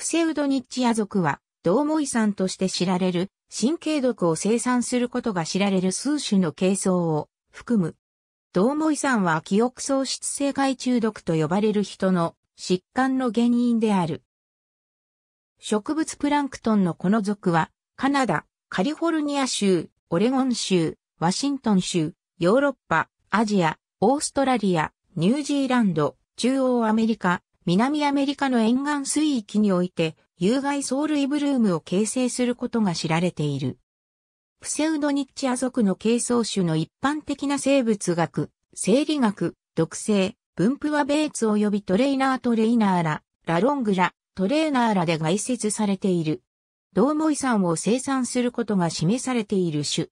プセウドニッチア族は、ドーモイんとして知られる、神経毒を生産することが知られる数種の軽装を含む。ドーモイんは記憶喪失性害中毒と呼ばれる人の疾患の原因である。植物プランクトンのこの属は、カナダ、カリフォルニア州、オレゴン州、ワシントン州、ヨーロッパ、アジア、オーストラリア、ニュージーランド、中央アメリカ、南アメリカの沿岸水域において、有害藻類ブルームを形成することが知られている。プセウドニッチア族の軽藻種の一般的な生物学、生理学、毒性、分布はベーツ及びトレイナートレイナーら、ラロングラ、トレーナーらで外説されている。ド同モイ酸を生産することが示されている種。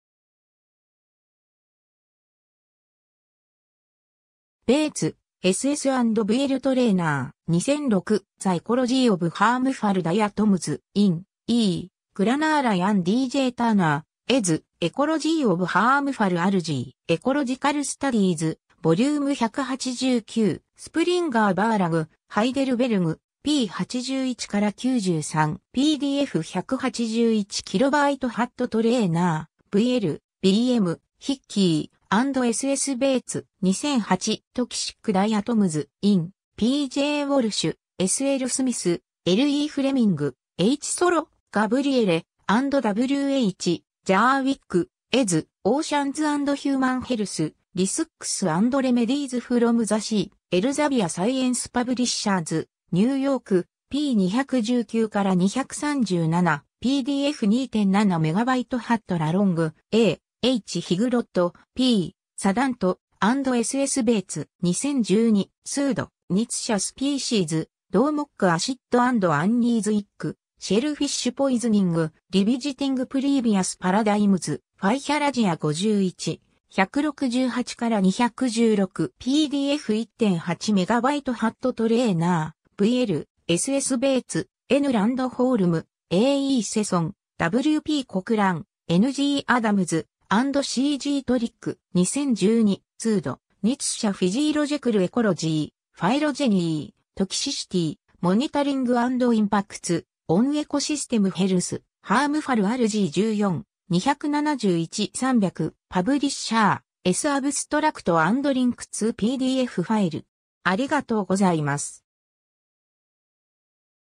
ベーツ、SS&VL トレーナー、2006、ザイコロジー・オブ・ハームファルダやトムズ、イン、E、グラナーラヤン DJ ターナー、エズ、エコロジー・オブ・ハームファル・アルジー、エコロジカル・スタディーズ、ボリューム189、スプリンガー・バーラグ、ハイデルベルグ、P81 から9 3 p d f 1 8 1イト・ハットトレーナー、VL、BM、ヒッキー、&SS ベーツ、2008、トキシックダイアトムズ、イン、PJ ウォルシュ、SL スミス、LE フレミング、H ソロ、ガブリエレ、&WH、ジャーウィック、エズ、オーシャンズヒューマンヘルス、リスックスレメディーズフロムザシー、エルザビアサイエンスパブリッシャーズ、ニューヨーク、P219 から 237PDF2.7MB ハットラロング A H. ヒグロット、P. サダント、&SS ベーツ、2012、スード、ニツシャスピーシーズ、ドーモックアシッドアンニーズイック、シェルフィッシュポイズニング、リビジティングプリービアスパラダイムズ、ファイヒャラジア51、168から2 1 6 p d f 1 8イトハットトレーナー、VL、SS ベーツ、N ランドホールム、AE セソン、WP コクラン、NG アダムズ、&CG トリック2012ツードニツ社フィジーロジェクルエコロジーファイロジェニートキシシティモニタリングインパクツオンエコシステムヘルスハームファル RG14 271-300パブリッシャー S アブストラクトリンク 2PDF ファイルありがとうございます。